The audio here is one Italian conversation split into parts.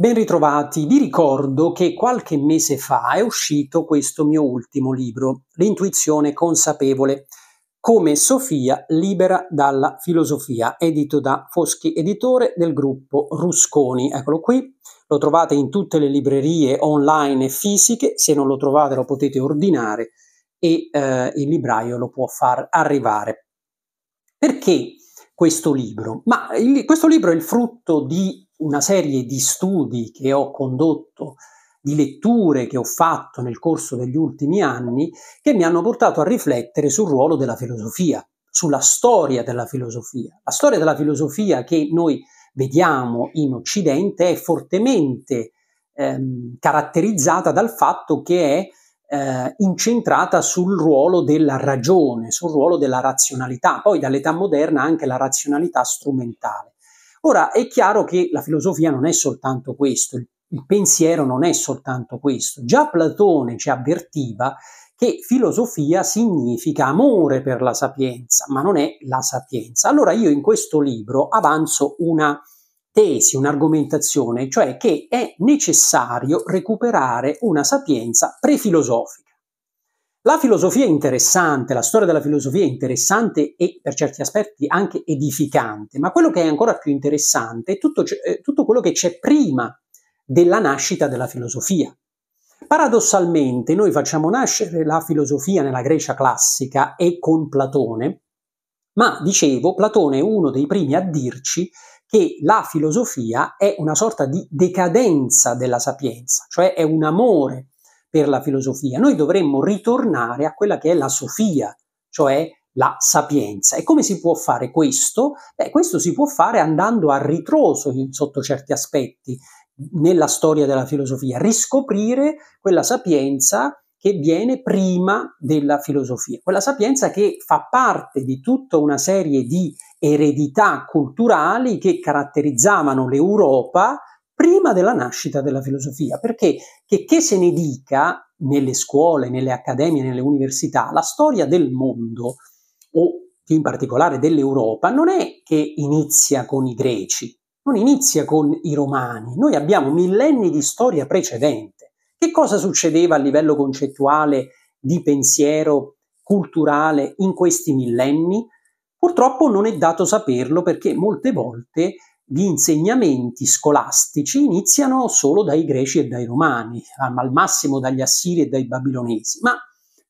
Ben ritrovati, vi ricordo che qualche mese fa è uscito questo mio ultimo libro, L'intuizione consapevole, come Sofia libera dalla filosofia, edito da Foschi Editore del gruppo Rusconi. Eccolo qui, lo trovate in tutte le librerie online e fisiche, se non lo trovate lo potete ordinare e eh, il libraio lo può far arrivare. Perché questo libro? Ma il, questo libro è il frutto di una serie di studi che ho condotto, di letture che ho fatto nel corso degli ultimi anni, che mi hanno portato a riflettere sul ruolo della filosofia, sulla storia della filosofia. La storia della filosofia che noi vediamo in Occidente è fortemente ehm, caratterizzata dal fatto che è eh, incentrata sul ruolo della ragione, sul ruolo della razionalità, poi dall'età moderna anche la razionalità strumentale. Ora è chiaro che la filosofia non è soltanto questo, il pensiero non è soltanto questo. Già Platone ci avvertiva che filosofia significa amore per la sapienza, ma non è la sapienza. Allora io in questo libro avanzo una tesi, un'argomentazione, cioè che è necessario recuperare una sapienza prefilosofica. La filosofia è interessante, la storia della filosofia è interessante e per certi aspetti anche edificante, ma quello che è ancora più interessante è tutto, eh, tutto quello che c'è prima della nascita della filosofia. Paradossalmente noi facciamo nascere la filosofia nella Grecia classica e con Platone, ma dicevo, Platone è uno dei primi a dirci che la filosofia è una sorta di decadenza della sapienza, cioè è un amore per la filosofia. Noi dovremmo ritornare a quella che è la sofia, cioè la sapienza. E come si può fare questo? Beh, questo si può fare andando a ritroso sotto certi aspetti nella storia della filosofia, riscoprire quella sapienza che viene prima della filosofia, quella sapienza che fa parte di tutta una serie di eredità culturali che caratterizzavano l'Europa prima della nascita della filosofia, perché che, che se ne dica nelle scuole, nelle accademie, nelle università, la storia del mondo, o più in particolare dell'Europa, non è che inizia con i greci, non inizia con i romani, noi abbiamo millenni di storia precedente. Che cosa succedeva a livello concettuale, di pensiero, culturale in questi millenni? Purtroppo non è dato saperlo perché molte volte gli insegnamenti scolastici iniziano solo dai greci e dai romani, al massimo dagli assiri e dai babilonesi, ma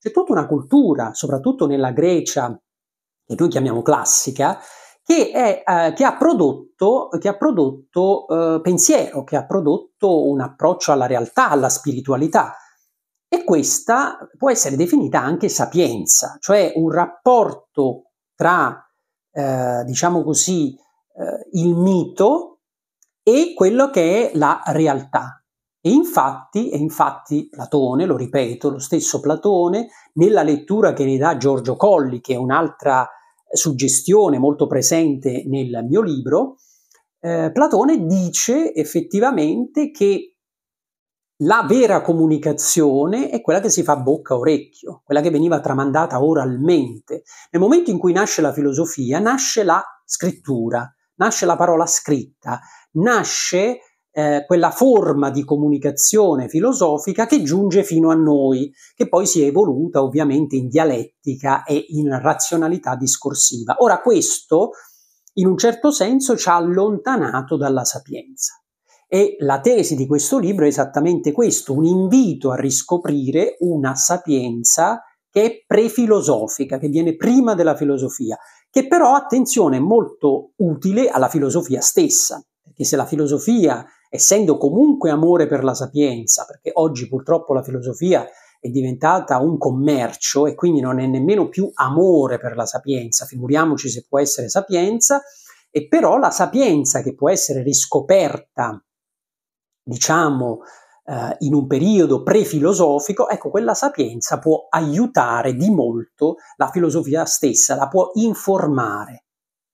c'è tutta una cultura, soprattutto nella Grecia, che noi chiamiamo classica, che, è, eh, che ha prodotto, che ha prodotto eh, pensiero, che ha prodotto un approccio alla realtà, alla spiritualità. E questa può essere definita anche sapienza, cioè un rapporto tra, eh, diciamo così, eh, il mito e quello che è la realtà. E infatti, e infatti Platone, lo ripeto, lo stesso Platone, nella lettura che ne dà Giorgio Colli, che è un'altra suggestione molto presente nel mio libro, eh, Platone dice effettivamente che la vera comunicazione è quella che si fa bocca-orecchio, quella che veniva tramandata oralmente. Nel momento in cui nasce la filosofia, nasce la scrittura, nasce la parola scritta, nasce eh, quella forma di comunicazione filosofica che giunge fino a noi, che poi si è evoluta ovviamente in dialettica e in razionalità discorsiva. Ora questo in un certo senso ci ha allontanato dalla sapienza. E la tesi di questo libro è esattamente questo, un invito a riscoprire una sapienza che è prefilosofica, che viene prima della filosofia che però, attenzione, è molto utile alla filosofia stessa, perché se la filosofia, essendo comunque amore per la sapienza, perché oggi purtroppo la filosofia è diventata un commercio e quindi non è nemmeno più amore per la sapienza, figuriamoci se può essere sapienza, e però la sapienza che può essere riscoperta, diciamo, eh, in un periodo prefilosofico, ecco, quella sapienza può aiutare di molto la filosofia stessa, la può informare,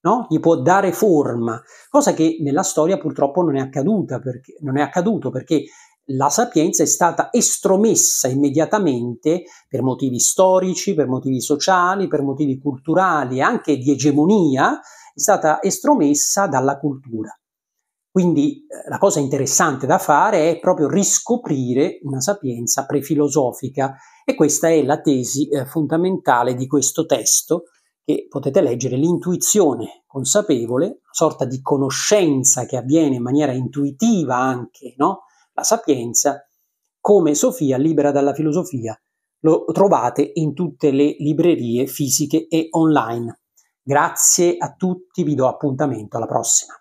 no? gli può dare forma, cosa che nella storia purtroppo non è, accaduta perché, non è accaduto perché la sapienza è stata estromessa immediatamente per motivi storici, per motivi sociali, per motivi culturali, e anche di egemonia, è stata estromessa dalla cultura. Quindi eh, la cosa interessante da fare è proprio riscoprire una sapienza prefilosofica e questa è la tesi eh, fondamentale di questo testo che potete leggere l'intuizione consapevole, una sorta di conoscenza che avviene in maniera intuitiva anche, no? La sapienza come Sofia libera dalla filosofia. Lo trovate in tutte le librerie fisiche e online. Grazie a tutti, vi do appuntamento alla prossima.